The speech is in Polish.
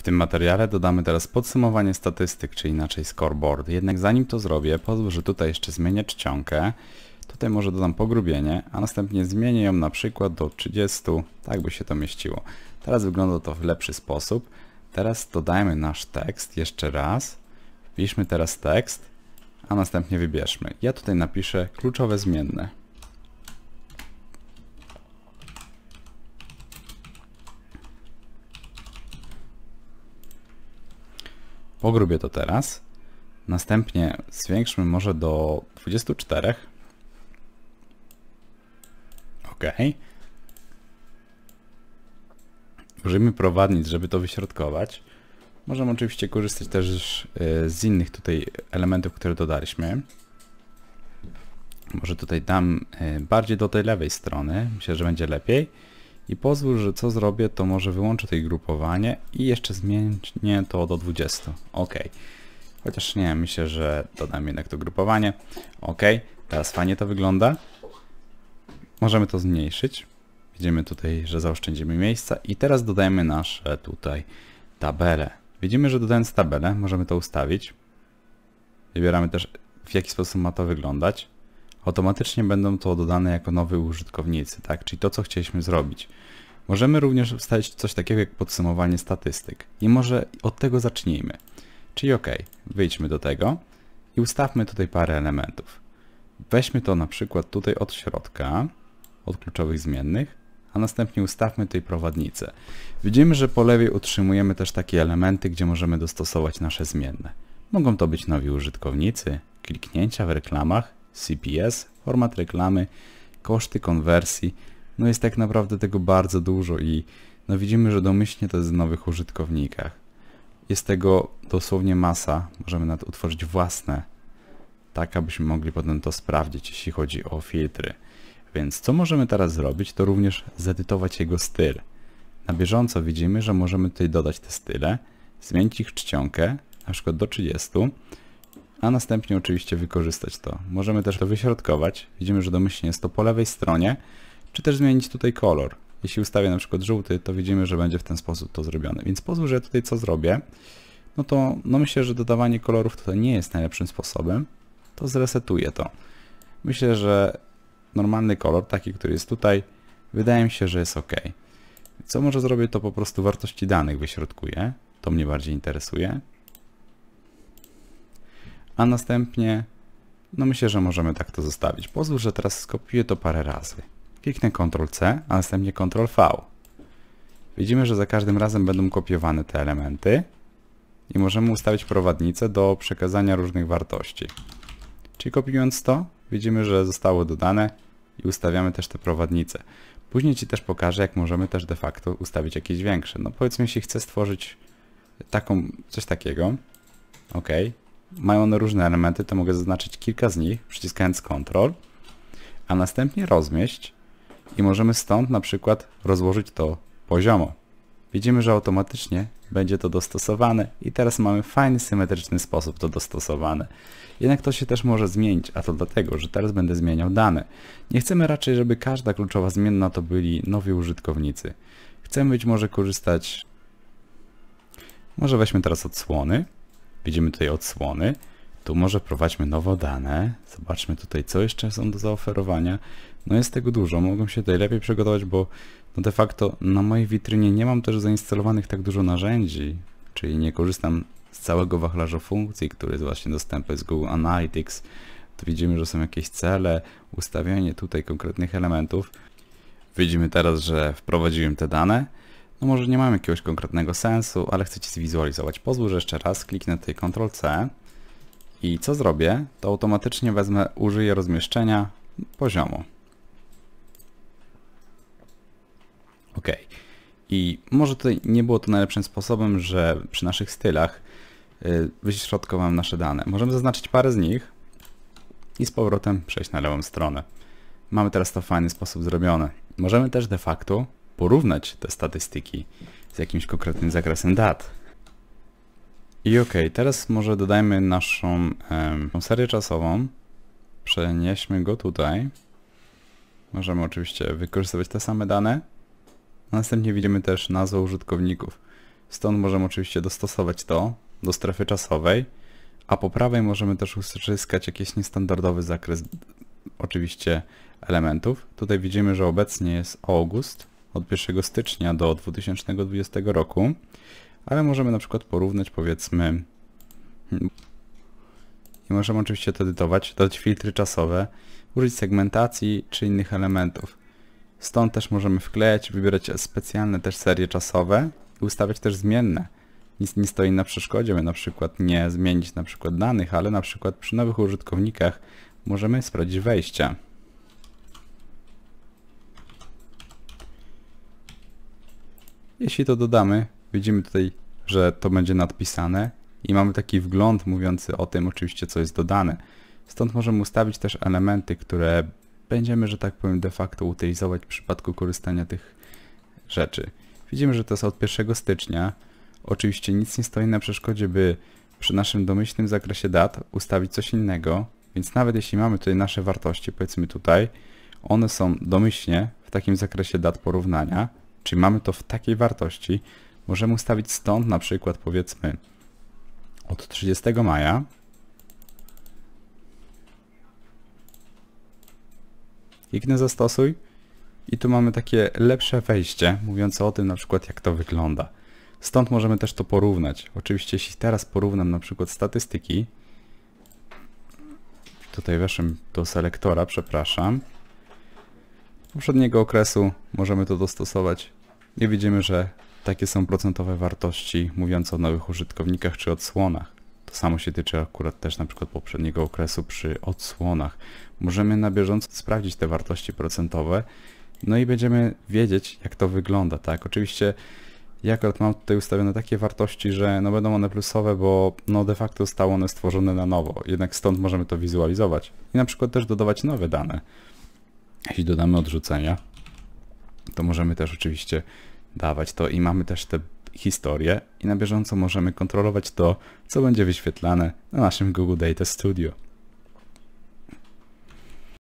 W tym materiale dodamy teraz podsumowanie statystyk, czy inaczej scoreboard. Jednak zanim to zrobię, pozwól, że tutaj jeszcze zmienię czcionkę. Tutaj może dodam pogrubienie, a następnie zmienię ją na przykład do 30, tak by się to mieściło. Teraz wygląda to w lepszy sposób. Teraz dodajmy nasz tekst jeszcze raz. Wpiszmy teraz tekst, a następnie wybierzmy. Ja tutaj napiszę kluczowe zmienne. Pogrubię to teraz. Następnie zwiększmy może do 24. Ok. Użyjmy prowadnic, żeby to wyśrodkować. Możemy oczywiście korzystać też y, z innych tutaj elementów, które dodaliśmy. Może tutaj dam y, bardziej do tej lewej strony. Myślę, że będzie lepiej i pozwól, że co zrobię, to może wyłączę tej grupowanie i jeszcze zmienię to do 20. Ok. Chociaż nie, myślę, że dodam jednak to grupowanie. Ok, teraz fajnie to wygląda. Możemy to zmniejszyć. Widzimy tutaj, że zaoszczędzimy miejsca i teraz dodajemy nasze tutaj tabele. Widzimy, że dodając tabelę możemy to ustawić. Wybieramy też w jaki sposób ma to wyglądać automatycznie będą to dodane jako nowy użytkownicy, tak? czyli to, co chcieliśmy zrobić. Możemy również wstawić coś takiego jak podsumowanie statystyk. I może od tego zacznijmy. Czyli ok, wyjdźmy do tego i ustawmy tutaj parę elementów. Weźmy to na przykład tutaj od środka, od kluczowych zmiennych, a następnie ustawmy tej prowadnicę. Widzimy, że po lewej utrzymujemy też takie elementy, gdzie możemy dostosować nasze zmienne. Mogą to być nowi użytkownicy, kliknięcia w reklamach CPS, format reklamy, koszty konwersji. No jest tak naprawdę tego bardzo dużo i no widzimy, że domyślnie to jest w nowych użytkownikach. Jest tego dosłownie masa. Możemy nawet utworzyć własne, tak abyśmy mogli potem to sprawdzić, jeśli chodzi o filtry. Więc co możemy teraz zrobić, to również zedytować jego styl. Na bieżąco widzimy, że możemy tutaj dodać te style, zmienić ich czcionkę, na przykład do 30, a następnie oczywiście wykorzystać to. Możemy też to wyśrodkować. Widzimy, że domyślnie jest to po lewej stronie, czy też zmienić tutaj kolor. Jeśli ustawię na przykład żółty, to widzimy, że będzie w ten sposób to zrobione. Więc pozwól, że tutaj co zrobię, no to no myślę, że dodawanie kolorów tutaj nie jest najlepszym sposobem, to zresetuję to. Myślę, że normalny kolor, taki, który jest tutaj, wydaje mi się, że jest ok. Co może zrobię, to po prostu wartości danych wyśrodkuję. To mnie bardziej interesuje a następnie, no myślę, że możemy tak to zostawić. Pozwól, że teraz skopiuję to parę razy. Kliknę Ctrl-C, a następnie Ctrl-V. Widzimy, że za każdym razem będą kopiowane te elementy i możemy ustawić prowadnicę do przekazania różnych wartości. Czyli kopiując to, widzimy, że zostało dodane i ustawiamy też te prowadnice. Później Ci też pokażę, jak możemy też de facto ustawić jakieś większe. No powiedzmy, jeśli chcę stworzyć taką, coś takiego, ok, mają one różne elementy, to mogę zaznaczyć kilka z nich, przyciskając Ctrl, a następnie rozmieść i możemy stąd na przykład rozłożyć to poziomo. Widzimy, że automatycznie będzie to dostosowane i teraz mamy fajny, symetryczny sposób to dostosowane. Jednak to się też może zmienić, a to dlatego, że teraz będę zmieniał dane. Nie chcemy raczej, żeby każda kluczowa zmienna to byli nowi użytkownicy. Chcemy być może korzystać... Może weźmy teraz odsłony. Widzimy tutaj odsłony. Tu może wprowadźmy nowe dane. Zobaczmy tutaj, co jeszcze są do zaoferowania. No jest tego dużo, mogę się tutaj lepiej przygotować, bo no de facto na mojej witrynie nie mam też zainstalowanych tak dużo narzędzi, czyli nie korzystam z całego wachlarza funkcji, który jest właśnie dostępny z Google Analytics. Tu widzimy, że są jakieś cele, ustawianie tutaj konkretnych elementów. Widzimy teraz, że wprowadziłem te dane. No może nie mam jakiegoś konkretnego sensu, ale chcę Ci zwizualizować. Pozwól, że jeszcze raz kliknę tutaj Ctrl-C i co zrobię, to automatycznie wezmę, użyję rozmieszczenia poziomu. Ok. I może tutaj nie było to najlepszym sposobem, że przy naszych stylach y, wyśrodkowałem nasze dane. Możemy zaznaczyć parę z nich i z powrotem przejść na lewą stronę. Mamy teraz to w fajny sposób zrobione. Możemy też de facto porównać te statystyki z jakimś konkretnym zakresem dat. I ok, teraz może dodajmy naszą serię czasową. Przenieśmy go tutaj. Możemy oczywiście wykorzystywać te same dane. Następnie widzimy też nazwę użytkowników. Stąd możemy oczywiście dostosować to do strefy czasowej, a po prawej możemy też uzyskać jakiś niestandardowy zakres oczywiście elementów. Tutaj widzimy, że obecnie jest august, od 1 stycznia do 2020 roku, ale możemy na przykład porównać powiedzmy i możemy oczywiście to edytować, dodać filtry czasowe, użyć segmentacji czy innych elementów. Stąd też możemy wklejać, wybierać specjalne też serie czasowe i ustawiać też zmienne. Nic nie stoi na przeszkodzie, by na przykład nie zmienić na przykład danych, ale na przykład przy nowych użytkownikach możemy sprawdzić wejścia. Jeśli to dodamy, widzimy tutaj, że to będzie nadpisane i mamy taki wgląd mówiący o tym oczywiście, co jest dodane. Stąd możemy ustawić też elementy, które będziemy, że tak powiem, de facto utylizować w przypadku korzystania tych rzeczy. Widzimy, że to jest od 1 stycznia. Oczywiście nic nie stoi na przeszkodzie, by przy naszym domyślnym zakresie dat ustawić coś innego, więc nawet jeśli mamy tutaj nasze wartości, powiedzmy tutaj, one są domyślnie w takim zakresie dat porównania, Czyli mamy to w takiej wartości. Możemy ustawić stąd na przykład powiedzmy od 30 maja kliknę zastosuj i tu mamy takie lepsze wejście mówiące o tym na przykład jak to wygląda. Stąd możemy też to porównać. Oczywiście jeśli teraz porównam na przykład statystyki, tutaj weszłem do selektora, przepraszam, poprzedniego okresu możemy to dostosować i widzimy, że takie są procentowe wartości mówiące o nowych użytkownikach czy odsłonach. To samo się tyczy akurat też na przykład poprzedniego okresu przy odsłonach. Możemy na bieżąco sprawdzić te wartości procentowe, no i będziemy wiedzieć jak to wygląda, tak? Oczywiście ja akurat mam tutaj ustawione takie wartości, że no będą one plusowe, bo no de facto zostały one stworzone na nowo, jednak stąd możemy to wizualizować. I na przykład też dodawać nowe dane. Jeśli dodamy odrzucenia, to możemy też oczywiście dawać to i mamy też te historie i na bieżąco możemy kontrolować to, co będzie wyświetlane na naszym Google Data Studio.